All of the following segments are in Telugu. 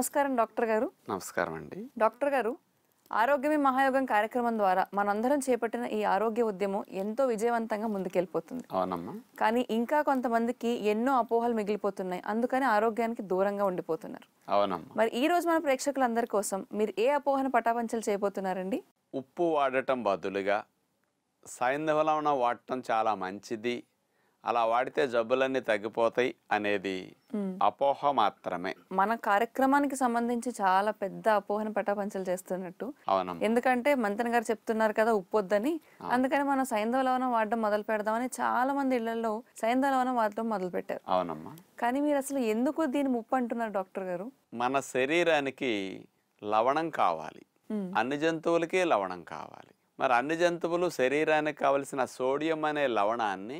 నమస్కారం డాక్టర్ గారు నమస్కారం అండి డాక్టర్ గారు ఆరోగ్యమే మహాయోగం కార్యక్రమం ద్వారా మనందరం చేపట్టిన ఈ ఆరోగ్య ఉద్యమం ఎంతో విజయవంతంగా ముందుకెళ్ళిపోతుంది అవునమ్మా కానీ ఇంకా కొంతమందికి ఎన్నో అపోహలు మిగిలిపోతున్నాయి అందుకని ఆరోగ్యానికి దూరంగా ఉండిపోతున్నారు అవునమ్మా మరి ఈ రోజు మన ప్రేక్షకులందరి కోసం మీరు ఏ అపోహను పటాపంచలు చేయబోతున్నారండి ఉప్పు వాడటం బదులుగా సాయంధవలవన వాడటం చాలా మంచిది అలా వాడితే జబ్బులన్నీ తగ్గిపోతాయి అనేది అపోహ మాత్రమే మన కార్యక్రమానికి సంబంధించి చాలా పెద్ద అపోహను పటాపంచలు చేస్తున్నట్టు అవును ఎందుకంటే మంత్రి గారు చెప్తున్నారు కదా ఉప్పొద్దని అందుకని మనం సైంధవ లవణం వాడడం మొదలు పెడదామని చాలా మంది ఇళ్లలో సైంధవ లవనం వాడడం మొదలు పెట్టారు అవునమ్మా కానీ మీరు అసలు ఎందుకు దీని ముప్పు అంటున్నారు డాక్టర్ గారు మన శరీరానికి లవణం కావాలి అన్ని జంతువులకే లవణం కావాలి మరి అన్ని జంతువులు శరీరానికి కావలసిన సోడియం అనే లవణాన్ని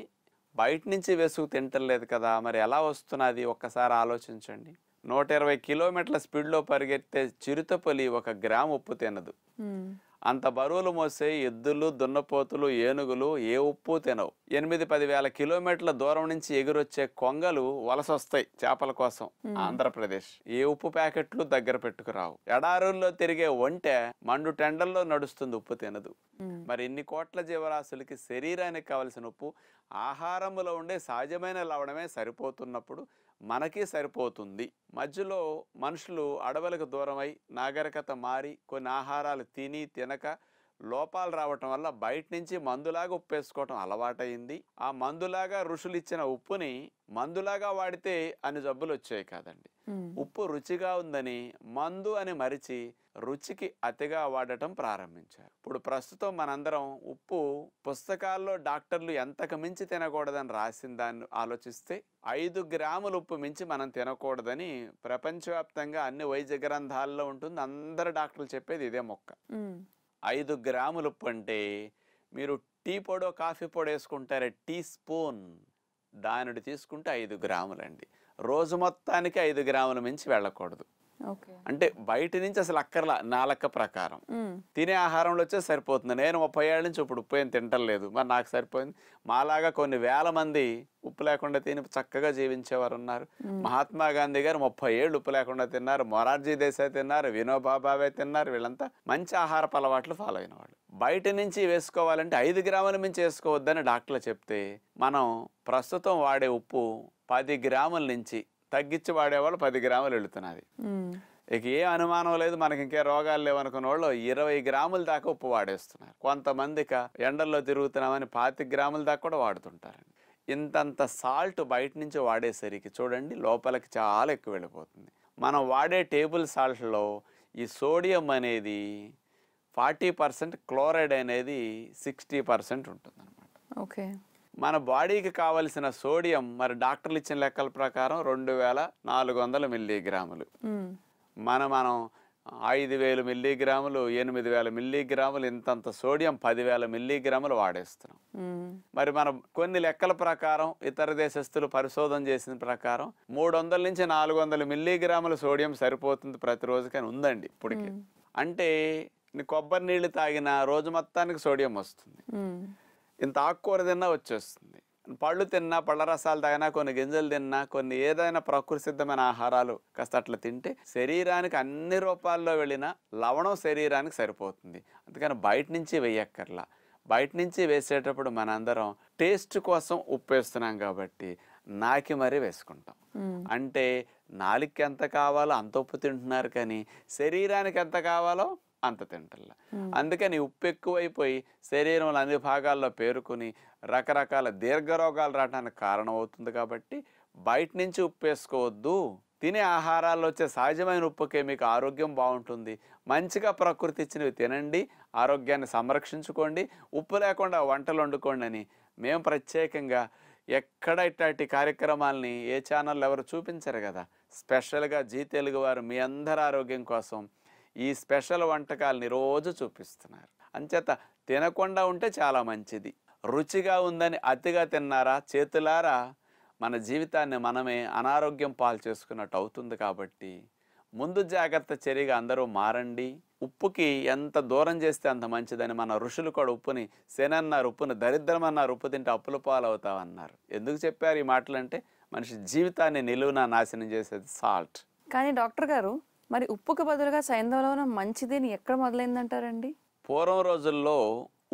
బయట నుంచి వెసుగు తింటలేదు కదా మరి ఎలా వస్తున్నది ఒక్కసారి ఆలోచించండి నూట ఇరవై కిలోమీటర్ల స్పీడ్లో పరిగెత్తే చిరుతపలి ఒక గ్రామ్ ఉప్పు తినదు అంత బరువులు మోసే ఎద్దులు దున్నపోతులు ఏనుగులు ఏ ఉప్పు తినవు ఎనిమిది పది వేల కిలోమీటర్ల దూరం నుంచి ఎగురొచ్చే కొంగలు వలసొస్తాయి చేపల కోసం ఆంధ్రప్రదేశ్ ఏ ఉప్పు ప్యాకెట్లు దగ్గర పెట్టుకురావు ఎడారుల్లో తిరిగే ఒంటె మండు టెండల్లో నడుస్తుంది ఉప్పు తినదు మరి ఇన్ని కోట్ల జీవరాశులకి శరీరానికి కావలసిన ఉప్పు ఆహారంలో ఉండే సహజమైన లవణమే సరిపోతున్నప్పుడు మనకి సరిపోతుంది మధ్యలో మనుషులు అడవులకు దూరమై నాగరికత మారి కొన్ని ఆహారాలు తిని తినక లోపాలు రావటం వల్ల బయట నుంచి మందులాగా ఉప్పు వేసుకోవటం అలవాటైంది ఆ మందులాగా ఋషులు ఇచ్చిన ఉప్పుని మందులాగా వాడితే అన్ని జబ్బులు వచ్చాయి కాదండి ఉప్పు రుచిగా ఉందని మందు అని మరిచి రుచికి అతిగా వాడటం ప్రారంభించారు ఇప్పుడు ప్రస్తుతం మనందరం ఉప్పు పుస్తకాల్లో డాక్టర్లు ఎంతకు మించి తినకూడదని రాసిన దాన్ని ఆలోచిస్తే ఐదు గ్రాముల ఉప్పు మించి మనం తినకూడదని ప్రపంచవ్యాప్తంగా అన్ని వైద్య గ్రంథాల్లో ఉంటుంది అందరు డాక్టర్లు చెప్పేది ఇదే మొక్క ఐదు గ్రాముల ఉప్పు అంటే మీరు టీ పొడో కాఫీ పొడి వేసుకుంటారే టీ స్పూన్ దానిని తీసుకుంటే ఐదు గ్రాములండి రోజు మొత్తానికి ఐదు గ్రాముల మించి వెళ్ళకూడదు అంటే బయట నుంచి అసలు అక్కర్లా నా లెక్క ప్రకారం తినే ఆహారంలో వచ్చే సరిపోతుంది నేను ముప్పై ఏళ్ళ నుంచి ఇప్పుడు ఉప్పు ఏం తింటలేదు మరి నాకు సరిపోయింది మాలాగా కొన్ని వేల మంది ఉప్పు లేకుండా తిని చక్కగా జీవించేవారు ఉన్నారు మహాత్మా గాంధీ గారు ముప్పై ఏళ్ళు ఉప్పు లేకుండా తిన్నారు మొరార్జీ దేశాయ్ తిన్నారు వినోబాబావే తిన్నారు వీళ్ళంతా మంచి ఆహార అలవాట్లు ఫాలో అయిన వాళ్ళు బయట నుంచి వేసుకోవాలంటే ఐదు గ్రాముల మించి వేసుకోవద్దని డాక్టర్లు చెప్తే మనం ప్రస్తుతం వాడే ఉప్పు పది గ్రాముల నుంచి తగ్గించి వాడేవాళ్ళు పది గ్రాములు వెళుతున్నది ఇక ఏ అనుమానం లేదు మనకి ఇంకే రోగాలు లేవనుకున్న వాళ్ళు ఇరవై గ్రాముల దాకా ఉప్పు వాడేస్తున్నారు కొంతమంది ఇక ఎండల్లో తిరుగుతున్నామని పాతి గ్రాముల దాకా కూడా వాడుతుంటారండి ఇంతంత సాల్ట్ బయట నుంచి వాడేసరికి చూడండి లోపలికి చాలా ఎక్కువ వెళ్ళిపోతుంది మనం వాడే టేబుల్ సాల్ట్లో ఈ సోడియం అనేది ఫార్టీ పర్సెంట్ క్లోరైడ్ అనేది సిక్స్టీ పర్సెంట్ ఉంటుంది అనమాట ఓకే మన బాడీకి కావలసిన సోడియం మరి డాక్టర్లు ఇచ్చిన లెక్కల ప్రకారం రెండు వేల నాలుగు వందల మిల్లీగ్రాములు మన మనం ఐదు వేలు మిల్లీగ్రాములు ఎనిమిది వేల మిల్లీగ్రాములు ఇంతంత సోడియం పదివేల మిల్లీగ్రాములు వాడేస్తున్నాం మరి మనం కొన్ని లెక్కల ప్రకారం ఇతర దేశస్తులు పరిశోధన చేసిన ప్రకారం మూడు వందల నుంచి నాలుగు వందల మిల్లీగ్రాములు సోడియం సరిపోతుంది ప్రతిరోజుకని ఉందండి ఇప్పటికి అంటే కొబ్బరి నీళ్లు తాగిన రోజు మొత్తానికి సోడియం వస్తుంది ఇంత ఆకుకూర తిన్నా వచ్చేస్తుంది పళ్ళు తిన్నా పళ్ళ రసాలు తాగినా కొన్ని గింజలు తిన్నా కొన్ని ఏదైనా ప్రకృతి సిద్ధమైన ఆహారాలు కాస్త అట్లా తింటే శరీరానికి అన్ని రూపాల్లో వెళ్ళిన లవణం శరీరానికి సరిపోతుంది అందుకని బయట నుంచి వేయక్కర్లా బయట నుంచి వేసేటప్పుడు మనందరం టేస్ట్ కోసం ఉప్పు వేస్తున్నాం కాబట్టి నాకి మరీ వేసుకుంటాం అంటే నాలుగు ఎంత కావాలో అంత ఉప్పు తింటున్నారు కానీ శరీరానికి ఎంత కావాలో అంత తింటల్లా అందుకని ఉప్పు ఎక్కువైపోయి శరీరంలో అన్ని భాగాల్లో పేరుకుని రకరకాల దీర్ఘ రోగాలు రావడానికి కారణం అవుతుంది కాబట్టి బయట నుంచి ఉప్పు వేసుకోవద్దు తినే ఆహారాల్లో వచ్చే సహజమైన ఉప్పుకే మీకు ఆరోగ్యం బాగుంటుంది మంచిగా ప్రకృతి ఇచ్చినవి తినండి ఆరోగ్యాన్ని సంరక్షించుకోండి ఉప్పు లేకుండా వంటలు వండుకోండి అని మేము ప్రత్యేకంగా ఎక్కడ ఇట్లాంటి కార్యక్రమాలని ఏ ఛానల్ ఎవరు చూపించరు కదా స్పెషల్గా జీ తెలుగు వారు మీ అందరి ఆరోగ్యం కోసం ఈ స్పెషల్ వంటకాలని రోజు చూపిస్తున్నారు అంచేత తినకుండా ఉంటే చాలా మంచిది రుచిగా ఉందని అతిగా తిన్నారా చేతులారా మన జీవితాన్ని మనమే అనారోగ్యం పాలు చేసుకున్నట్టు అవుతుంది కాబట్టి ముందు జాగ్రత్త చర్యగా అందరూ మారండి ఉప్పుకి ఎంత దూరం చేస్తే అంత మంచిదని మన ఋషులు కూడా ఉప్పుని శనన్నారు ఉప్పుని దరిద్రం అన్నారు ఉప్పు తింటే అప్పుల పాలవుతావన్నారు ఎందుకు చెప్పారు ఈ మాటలంటే మనిషి జీవితాన్ని నిలువున నాశనం చేసేది సాల్ట్ కానీ డాక్టర్ గారు మరి ఉప్పుకు బదులుగా సైంధవలవనం మంచిది అని ఎక్కడ మొదలైందంటారండి పూర్వం రోజుల్లో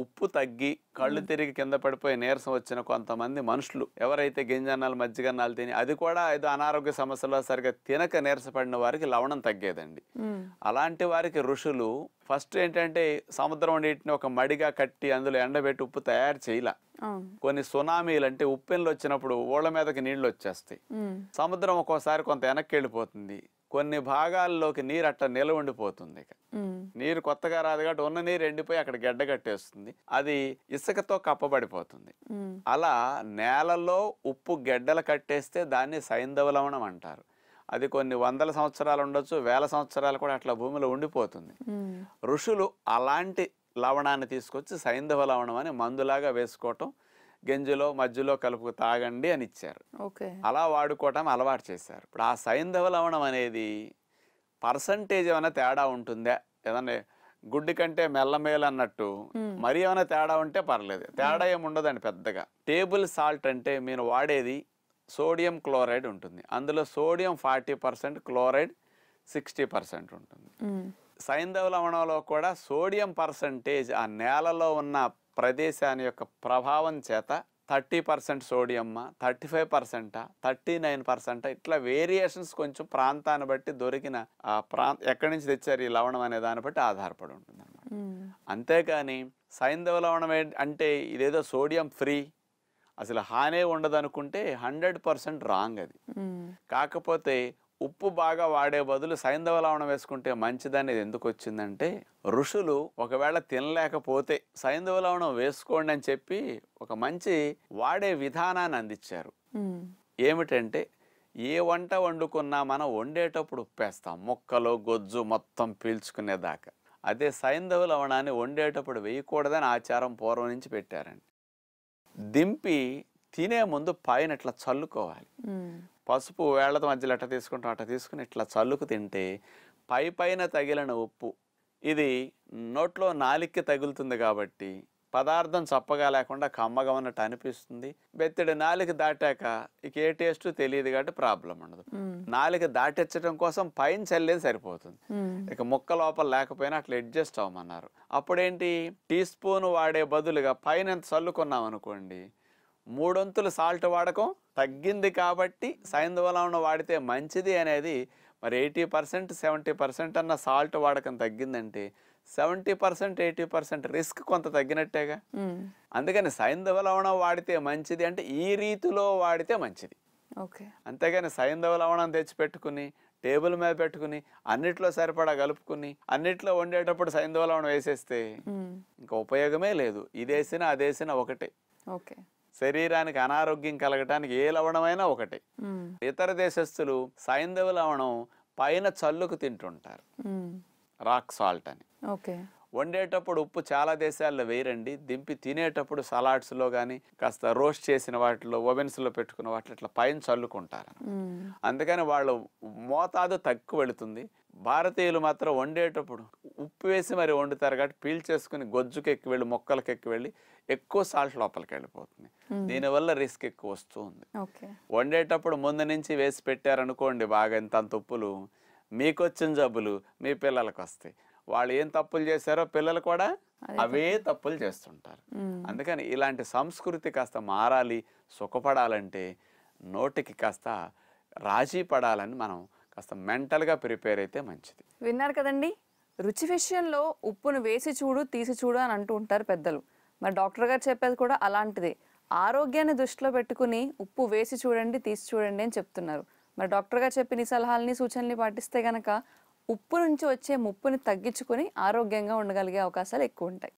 ఉప్పు తగ్గి కళ్ళు తిరిగి కింద పడిపోయి నీరసం వచ్చిన కొంతమంది మనుషులు ఎవరైతే గింజన్నాలు మజ్జిగన్నాలు తిని అది కూడా ఏదో అనారోగ్య సమస్యలో సరిగా తినక నీరసపడిన వారికి లవణం తగ్గేదండి అలాంటి వారికి ఋషులు ఫస్ట్ ఏంటంటే సముద్రం నీటిని ఒక మడిగా కట్టి అందులో ఎండబెట్టి ఉప్పు తయారు చేయాల కొన్ని సునామీలు అంటే ఉప్పెన్లు వచ్చినప్పుడు ఓళ్ళ మీదకి నీళ్లు వచ్చేస్తాయి సముద్రం ఒక్కోసారి కొంత వెనక్కి వెళ్ళిపోతుంది కొన్ని భాగాల్లోకి నీరు అట్ట నిలవండిపోతుంది ఇక నీరు కొత్తగా రాదు కాబట్టి ఉన్న నీరు ఎండిపోయి అక్కడ గెడ్డ కట్టేస్తుంది అది ఇసుకతో కప్పబడిపోతుంది అలా నేలలో ఉప్పు గెడ్డలు కట్టేస్తే దాన్ని సైంధవలవణం అంటారు అది కొన్ని వందల సంవత్సరాలు ఉండొచ్చు వేల సంవత్సరాలు కూడా అట్లా భూమిలో ఉండిపోతుంది ఋషులు అలాంటి లవణాన్ని తీసుకొచ్చి సైంధవ లవణం అని మందులాగా వేసుకోవటం గంజిలో మధ్యలో కలుపు తాగండి అని ఇచ్చారు అలా వాడుకోవటం అలవాటు చేశారు ఇప్పుడు ఆ సైంధవ లవణం అనేది పర్సంటేజ్ ఏమైనా తేడా ఉంటుందా ఏదన్నా గుడ్డి కంటే మెల్లమేలు అన్నట్టు మరి ఏమైనా తేడా ఉంటే పర్లేదు తేడా ఏముండదండి పెద్దగా టేబుల్ సాల్ట్ అంటే మీరు వాడేది సోడియం క్లోరైడ్ ఉంటుంది అందులో sodium forty percent chloride sixty percent ఉంటుంది సైంధవ లవణంలో కూడా సోడియం పర్సంటేజ్ ఆ నేలలో ఉన్న ప్రదేశాన్ని యొక్క ప్రభావం చేత థర్టీ పర్సెంట్ సోడియమ్మ థర్టీ ఫైవ్ పర్సెంటా థర్టీ నైన్ పర్సెంటా ఇట్లా వేరియేషన్స్ కొంచెం ప్రాంతాన్ని బట్టి దొరికిన ఆ ప్రాంత ఎక్కడి నుంచి తెచ్చారు ఈ లవణం అనే దాన్ని బట్టి ఆధారపడి ఉంటుంది అన్నమాట అంతేకాని సైంధవ లవణం అంటే ఇదేదో సోడియం ఫ్రీ అసలు హానే ఉండదు అనుకుంటే హండ్రెడ్ పర్సెంట్ రాంగ్ అది కాకపోతే ఉప్పు బాగా వాడే బదులు సైంధవ లవణం వేసుకుంటే మంచిదనేది ఎందుకు వచ్చిందంటే ఋషులు ఒకవేళ తినలేకపోతే సైంధవ లవణం వేసుకోండి అని చెప్పి ఒక మంచి వాడే విధానాన్ని అందించారు ఏమిటంటే ఏ వంట వండుకున్నా మనం వండేటప్పుడు ఉప్పేస్తాం ముక్కలు గొజ్జు మొత్తం పీల్చుకునేదాకా అదే సైంధవ లవణాన్ని వండేటప్పుడు వేయకూడదని ఆచారం పూర్వం నుంచి పెట్టారండి దింపి తినే ముందు పైన ఇట్లా చల్లుకోవాలి పసుపు వేళ్లతో మధ్యలో అట్ట తీసుకుంటాం అట్ట తీసుకుని ఇట్లా చల్లుకు తింటే పై పైన తగిలిన ఉప్పు ఇది నోట్లో నాలిక్కి తగులుతుంది కాబట్టి పదార్థం చప్పగా లేకుండా కమ్మగా ఉన్నట్టు అనిపిస్తుంది బెత్తిడి నాలికి దాటాక ఇక ఏ టేస్ట్ తెలియదు కాబట్టి ప్రాబ్లం ఉండదు నాలిక దాటించడం కోసం పైన చల్లేది సరిపోతుంది ఇక ముక్క లోపల లేకపోయినా అట్లా అడ్జస్ట్ అవ్వమన్నారు అప్పుడేంటి టీ స్పూన్ వాడే బదులుగా పైన చల్లుకున్నాం అనుకోండి మూడొంతులు సాల్ట్ వాడకం తగ్గింది కాబట్టి సాయంధవలంను వాడితే మంచిది అనేది మరి ఎయిటీ పర్సెంట్ సెవెంటీ పర్సెంట్ అన్న సాల్ట్ వాడకం తగ్గిందంటే seventy percent eighty percent risk కొంత తగ్గినట్టేగా అందుకని సైంధవ లవణం వాడితే మంచిది అంటే ఈ రీతిలో వాడితే మంచిది ఓకే అంతేగాని సైంధవ లవణం తెచ్చిపెట్టుకుని టేబుల్ మీద పెట్టుకుని అన్నిట్లో సరిపడా కలుపుకుని అన్నిట్లో వండేటప్పుడు సైంధవ లవణం వేసేస్తే ఇంకా ఉపయోగమే లేదు ఇది వేసినా ఒకటే ఓకే శరీరానికి అనారోగ్యం కలగటానికి ఏ లవణమైనా ఒకటి ఇతర దేశస్తులు సైంధవ లవణం పైన చల్లుకు తింటుంటారు రాక్ సాల్ట్ అని వండేటప్పుడు ఉప్పు చాలా దేశాల్లో వేయరండి దింపి తినేటప్పుడు సలాడ్స్లో కానీ కాస్త రోస్ట్ చేసిన వాటిలో ఓవెన్స్లో పెట్టుకున్న వాటిలో ఇట్లా పైన చల్లుకుంటారు అందుకని వాళ్ళు మోతాదు తక్కువ వెళుతుంది భారతీయులు మాత్రం వండేటప్పుడు ఉప్పు వేసి మరి వండుతారు కాబట్టి పీల్ చేసుకుని గొజ్జుకి ఎక్కి వెళ్ళి మొక్కలకి ఎక్కి వెళ్ళి ఎక్కువ సాల్ట్ లోపలికి వెళ్ళిపోతుంది దీనివల్ల రిస్క్ ఎక్కువ వస్తూ ఉంది వండేటప్పుడు ముందు నుంచి వేసి పెట్టారనుకోండి బాగా ఇంత ఉప్పులు మీకు వచ్చిన జబ్బులు మీ పిల్లలకు వస్తాయి వాళ్ళు ఏం తప్పులు చేశారో పిల్లలు కూడా అవే తప్పులు చేస్తుంటారు అందుకని ఇలాంటి సంస్కృతి కాస్త మారాలి సుఖపడాలంటే నోటికి కాస్త రాజీ పడాలని మనం కాస్త మెంటల్గా ప్రిపేర్ అయితే మంచిది విన్నారు కదండి రుచి విషయంలో ఉప్పును వేసి చూడు తీసి చూడు అని అంటూ ఉంటారు పెద్దలు మరి డాక్టర్ గారు చెప్పేది కూడా అలాంటిదే ఆరోగ్యాన్ని దృష్టిలో పెట్టుకుని ఉప్పు వేసి చూడండి తీసి చూడండి అని చెప్తున్నారు మరి డాక్టర్ గారు చెప్పిన సలహాలని సూచనల్ని పాటిస్తే గనక ఉప్పు నుంచి వచ్చే ముప్పుని తగ్గించుకొని ఆరోగ్యంగా ఉండగలిగే అవకాశాలు ఎక్కువ ఉంటాయి